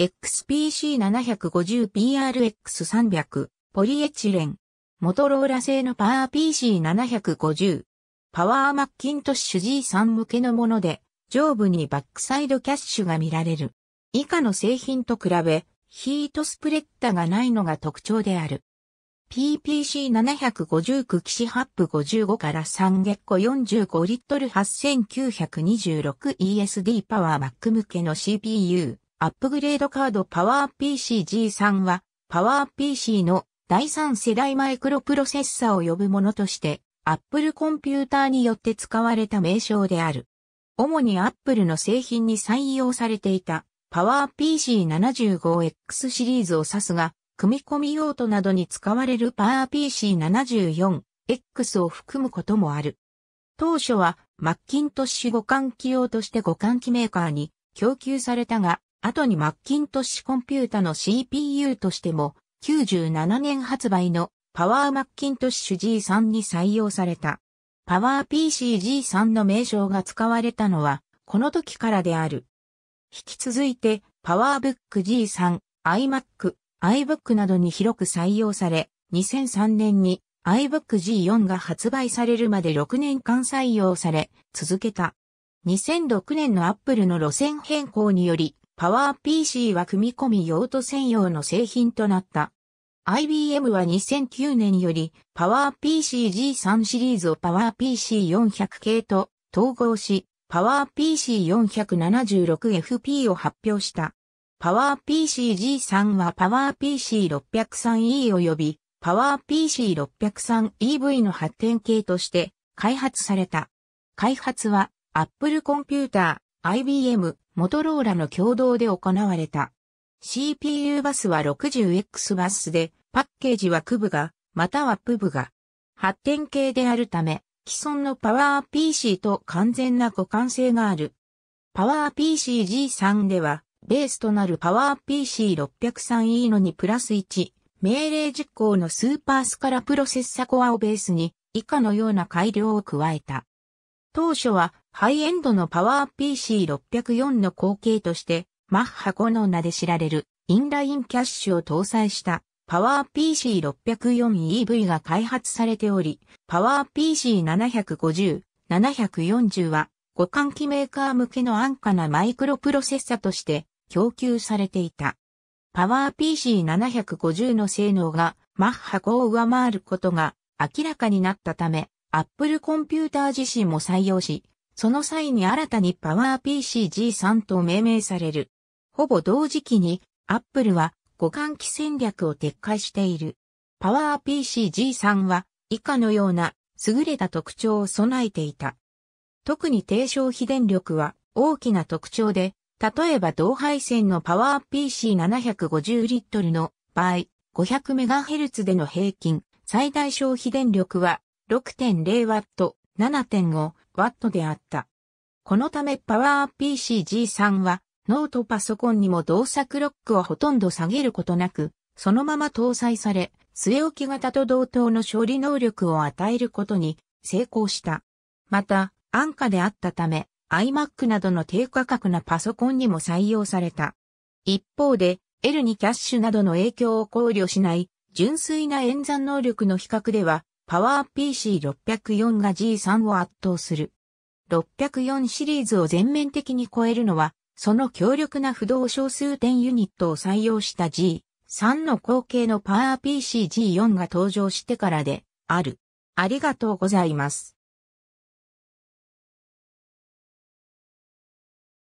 XPC750PRX300、ポリエチレン。モトローラ製のパワー PC750。パワーマッキントッシュ G3 向けのもので、上部にバックサイドキャッシュが見られる。以下の製品と比べ、ヒートスプレッタがないのが特徴である。PPC750 騎士ハップ55から3月後45リットル 8926ESD パワーマック向けの CPU。アップグレードカード PowerPC-G3 は PowerPC の第3世代マイクロプロセッサを呼ぶものとして Apple コンピューターによって使われた名称である。主に Apple の製品に採用されていた PowerPC75X シリーズを指すが、組み込み用途などに使われる PowerPC74X を含むこともある。当初はマッキントッシュ互換機用として互換機メーカーに供給されたが、後にマッキントッシュコンピュータの CPU としても、97年発売のパワーマッキントッシュ G3 に採用された。パワー PC G3 の名称が使われたのは、この時からである。引き続いて、パワーブック G3、iMac、iBook などに広く採用され、2003年に iBook G4 が発売されるまで6年間採用され、続けた。2006年の Apple の路線変更により、パワー PC は組み込み用途専用の製品となった。IBM は2009年よりパワー PCG3 シリーズをパワー PC400 系と統合し、パワー PC476FP を発表した。パワー PCG3 はパワー PC603E 及びパワー PC603EV の発展系として開発された。開発は Apple Computer、IBM、モトローラの共同で行われた。CPU バスは 60X バスで、パッケージは区部が、またはプブが、発展系であるため、既存のパワー PC と完全な互換性がある。パワー PCG3 では、ベースとなるパワー PC603E の2プラス1、命令実行のスーパースカラプロセッサコアをベースに、以下のような改良を加えた。当初はハイエンドのパワー PC604 の後継として、マッハ5の名で知られるインラインキャッシュを搭載したパワー PC604EV が開発されており、パワー PC750、740は互換機メーカー向けの安価なマイクロプロセッサとして供給されていた。パワー PC750 の性能がマッハ5を上回ることが明らかになったため、Apple コンピューター自身も採用し、その際に新たに PowerPC-G3 と命名される。ほぼ同時期に Apple は互換機戦略を撤回している。PowerPC-G3 は以下のような優れた特徴を備えていた。特に低消費電力は大きな特徴で、例えば同配線の PowerPC750 リットルの場合、500MHz での平均最大消費電力は 6.0W 7.5W であった。このため PowerPCG3 はノートパソコンにも動作クロックをほとんど下げることなく、そのまま搭載され、据え置き型と同等の処理能力を与えることに成功した。また、安価であったため、iMac などの低価格なパソコンにも採用された。一方で、L にキャッシュなどの影響を考慮しない純粋な演算能力の比較では、パワー PC604 が G3 を圧倒する。604シリーズを全面的に超えるのは、その強力な不動小数点ユニットを採用した G3 の後継のパワー PCG4 が登場してからで、ある。ありがとうございます。